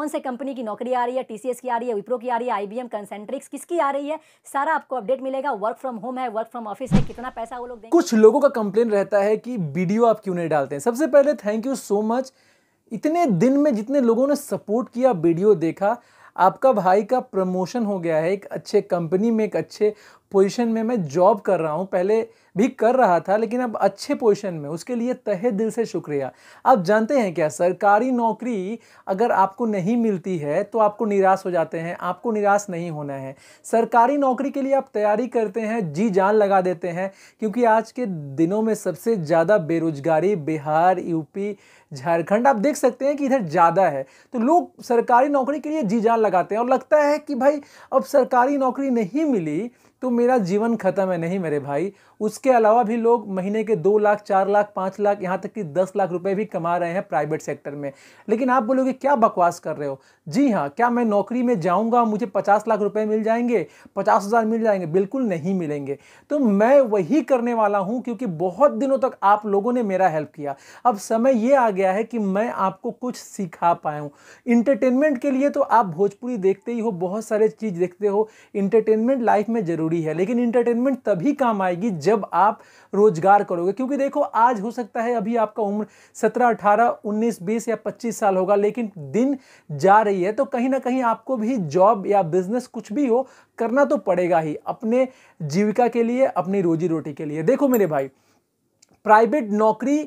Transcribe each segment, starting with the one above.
कौन से कंपनी की नौकरी आ रही है टीसीएस की आ रही है विप्रो की आ रही है आईबीएम कंसेंट्रिक्स किसकी आ रही है सारा आपको अपडेट मिलेगा वर्क फ्रॉम होम है वर्क फ्रॉम ऑफिस है कितना पैसा वो लोग कुछ लोगों का कंप्लेन रहता है कि वीडियो आप क्यों नहीं डालते हैं सबसे पहले थैंक यू सो मच इतने दिन में जितने लोगों ने सपोर्ट किया वीडियो देखा आपका भाई का प्रमोशन हो गया है एक अच्छे कंपनी में एक अच्छे पोजीशन में मैं जॉब कर रहा हूँ पहले भी कर रहा था लेकिन अब अच्छे पोजीशन में उसके लिए तहे दिल से शुक्रिया आप जानते हैं क्या सरकारी नौकरी अगर आपको नहीं मिलती है तो आपको निराश हो जाते हैं आपको निराश नहीं होना है सरकारी नौकरी के लिए आप तैयारी करते हैं जी जान लगा देते हैं क्योंकि आज के दिनों में सबसे ज़्यादा बेरोजगारी बिहार यूपी झारखंड आप देख सकते हैं कि इधर ज़्यादा है तो लोग सरकारी नौकरी के लिए जी जान लगाते हैं और लगता है कि भाई अब सरकारी नौकरी नहीं मिली तो मेरा जीवन खत्म है नहीं मेरे भाई उसके अलावा भी लोग महीने के दो लाख चार लाख पाँच लाख यहाँ तक कि दस लाख रुपए भी कमा रहे हैं प्राइवेट सेक्टर में लेकिन आप बोलोगे क्या बकवास कर रहे हो जी हाँ क्या मैं नौकरी में जाऊँगा मुझे पचास लाख रुपये मिल जाएंगे पचास हज़ार मिल जाएंगे बिल्कुल नहीं मिलेंगे तो मैं वही करने वाला हूँ क्योंकि बहुत दिनों तक आप लोगों ने मेरा हेल्प किया अब समय ये आ गया है कि मैं आपको कुछ सिखा पाया हूँ इंटरटेनमेंट के लिए तो आप भोजपुरी देखते ही हो बहुत सारे चीज़ देखते हो इंटरटेनमेंट लाइफ में ज़रूर ज़रूरी है लेकिन इंटरटेनमेंट तभी काम आएगी जब आप रोज़गार करोगे क्योंकि देखो आज हो सकता है अभी आपका उम्र सत्रह अठारह उन्नीस बीस या पच्चीस साल होगा लेकिन दिन जा रही है तो कहीं ना कहीं आपको भी जॉब या बिजनेस कुछ भी हो करना तो पड़ेगा ही अपने जीविका के लिए अपनी रोजी रोटी के लिए देखो मेरे भाई प्राइवेट नौकरी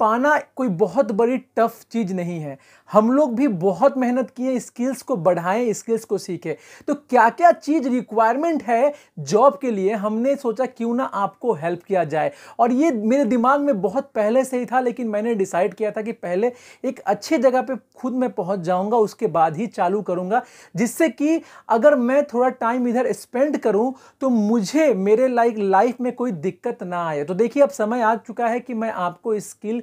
पाना कोई बहुत बड़ी टफ चीज़ नहीं है हम लोग भी बहुत मेहनत किए स्किल्स को बढ़ाएं स्किल्स को सीखें तो क्या क्या चीज़ रिक्वायरमेंट है जॉब के लिए हमने सोचा क्यों ना आपको हेल्प किया जाए और ये मेरे दिमाग में बहुत पहले से ही था लेकिन मैंने डिसाइड किया था कि पहले एक अच्छे जगह पे खुद मैं पहुंच जाऊंगा उसके बाद ही चालू करूंगा जिससे कि अगर मैं थोड़ा टाइम इधर स्पेंड करूं तो मुझे मेरे लाइक लाइफ में कोई दिक्कत ना आए तो देखिए अब समय आ चुका है कि मैं आपको स्किल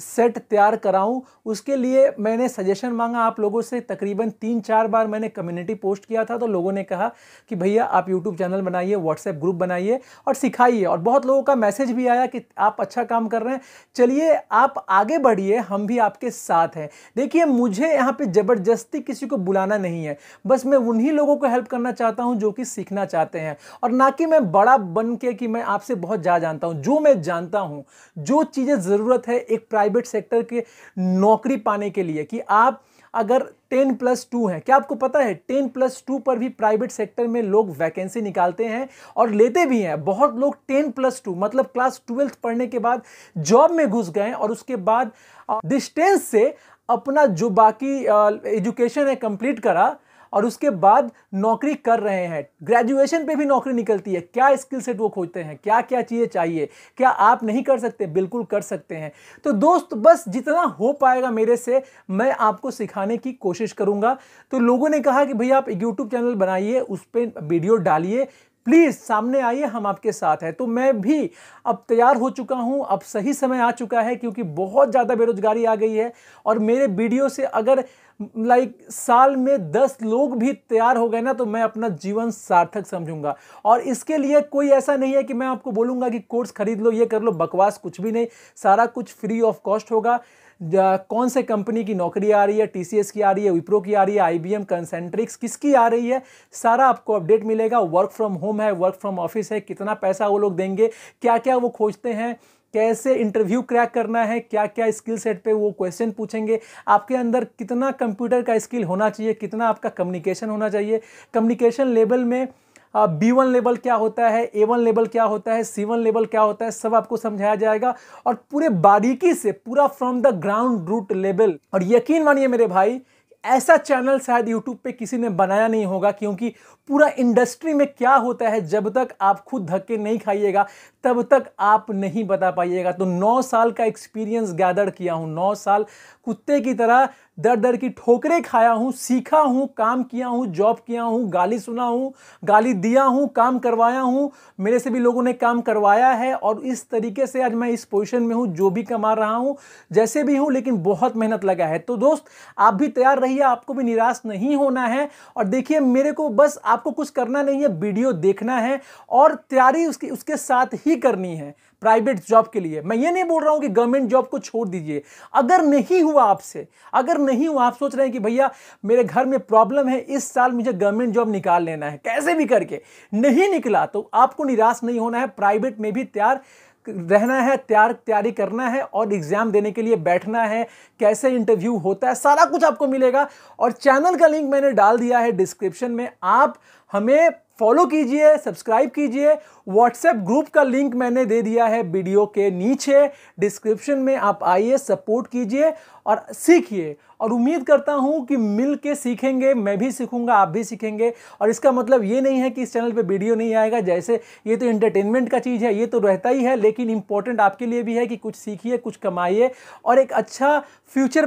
सेट तैयार कराऊं उसके लिए मैंने सजेशन मांगा आप लोगों से तकरीबन तीन चार बार मैंने कम्युनिटी पोस्ट किया था तो लोगों ने कहा कि भैया आप यूट्यूब चैनल बनाइए व्हाट्सएप ग्रुप बनाइए और सिखाइए और बहुत लोगों का मैसेज भी आया कि आप अच्छा काम कर रहे हैं चलिए आप आगे बढ़िए हम भी आपके साथ हैं देखिए मुझे यहाँ पर ज़बरदस्ती किसी को बुलाना नहीं है बस मैं उन्हीं लोगों को हेल्प करना चाहता हूँ जो कि सीखना चाहते हैं और ना कि मैं बड़ा बन के कि मैं आपसे बहुत जा जानता हूँ जो मैं जानता हूँ जो चीज़ें ज़रूरत है एक प्राइवेट प्राइवेट सेक्टर के नौकरी पाने के लिए कि आप अगर टेन प्लस टू है क्या आपको पता है टेन प्लस टू पर भी प्राइवेट सेक्टर में लोग वैकेंसी निकालते हैं और लेते भी हैं बहुत लोग टेन प्लस टू मतलब क्लास ट्वेल्थ पढ़ने के बाद जॉब में घुस गए और उसके बाद डिस्टेंस से अपना जो बाकी एजुकेशन है कंप्लीट करा और उसके बाद नौकरी कर रहे हैं ग्रेजुएशन पे भी नौकरी निकलती है क्या स्किल सेट वो खोजते हैं क्या क्या चीज़ें चाहिए क्या आप नहीं कर सकते बिल्कुल कर सकते हैं तो दोस्त बस जितना हो पाएगा मेरे से मैं आपको सिखाने की कोशिश करूँगा तो लोगों ने कहा कि भैया आप यूट्यूब चैनल बनाइए उस पर वीडियो डालिए प्लीज़ सामने आइए हम आपके साथ हैं तो मैं भी अब तैयार हो चुका हूं अब सही समय आ चुका है क्योंकि बहुत ज़्यादा बेरोजगारी आ गई है और मेरे वीडियो से अगर लाइक साल में दस लोग भी तैयार हो गए ना तो मैं अपना जीवन सार्थक समझूंगा और इसके लिए कोई ऐसा नहीं है कि मैं आपको बोलूँगा कि कोर्स खरीद लो ये कर लो बकवास कुछ भी नहीं सारा कुछ फ्री ऑफ कॉस्ट होगा कौन से कंपनी की नौकरी आ रही है टीसीएस की आ रही है विप्रो की आ रही है आईबीएम कंसेंट्रिक्स किसकी आ रही है सारा आपको अपडेट मिलेगा वर्क फ्रॉम होम है वर्क फ्रॉम ऑफिस है कितना पैसा वो लोग देंगे क्या क्या वो खोजते हैं कैसे इंटरव्यू क्रैक करना है क्या क्या स्किल सेट पे वो क्वेश्चन पूछेंगे आपके अंदर कितना कंप्यूटर का स्किल होना चाहिए कितना आपका कम्युनिकेशन होना चाहिए कम्युनिकेशन लेवल में बी वन लेवल क्या होता है ए वन लेवल क्या होता है सी वन लेवल क्या होता है सब आपको समझाया जाएगा और पूरे बारीकी से पूरा from the ground root level और यकीन मानिए मेरे भाई ऐसा चैनल शायद यूट्यूब पे किसी ने बनाया नहीं होगा क्योंकि पूरा इंडस्ट्री में क्या होता है जब तक आप खुद धक्के नहीं खाइएगा तब तक आप नहीं बता पाइएगा तो 9 साल का एक्सपीरियंस गैदर किया हूँ 9 साल कुत्ते की तरह दर दर की ठोकरें खाया हूँ सीखा हूँ काम किया हूँ जॉब किया हूँ गाली सुना हूँ गाली दिया हूँ काम करवाया हूँ मेरे से भी लोगों ने काम करवाया है और इस तरीके से आज मैं इस पोजिशन में हूँ जो भी कमा रहा हूँ जैसे भी हूँ लेकिन बहुत मेहनत लगा है तो दोस्त आप भी तैयार रहिए आपको भी निराश नहीं होना है और देखिए मेरे को बस आपको कुछ करना नहीं है वीडियो देखना है और तैयारी उसकी उसके साथ ही करनी है प्राइवेट जॉब के लिए मैं ये नहीं बोल रहा हूँ कि गवर्नमेंट जॉब को छोड़ दीजिए अगर नहीं हुआ आपसे अगर नहीं हुआ आप सोच रहे हैं कि भैया मेरे घर में प्रॉब्लम है इस साल मुझे गवर्नमेंट जॉब निकाल लेना है कैसे भी करके नहीं निकला तो आपको निराश नहीं होना है प्राइवेट में भी तैयार रहना है तैयार तैयारी करना है और एग्ज़ाम देने के लिए बैठना है कैसे इंटरव्यू होता है सारा कुछ आपको मिलेगा और चैनल का लिंक मैंने डाल दिया है डिस्क्रिप्शन में आप हमें फॉलो कीजिए सब्सक्राइब कीजिए व्हाट्सएप ग्रुप का लिंक मैंने दे दिया है वीडियो के नीचे डिस्क्रिप्शन में आप आइए सपोर्ट कीजिए और सीखिए और उम्मीद करता हूँ कि मिल के सीखेंगे मैं भी सीखूंगा आप भी सीखेंगे और इसका मतलब ये नहीं है कि इस चैनल पे वीडियो नहीं आएगा जैसे ये तो इंटरटेनमेंट का चीज़ है ये तो रहता ही है लेकिन इंपॉर्टेंट आपके लिए भी है कि कुछ सीखिए कुछ कमाइए और एक अच्छा फ्यूचर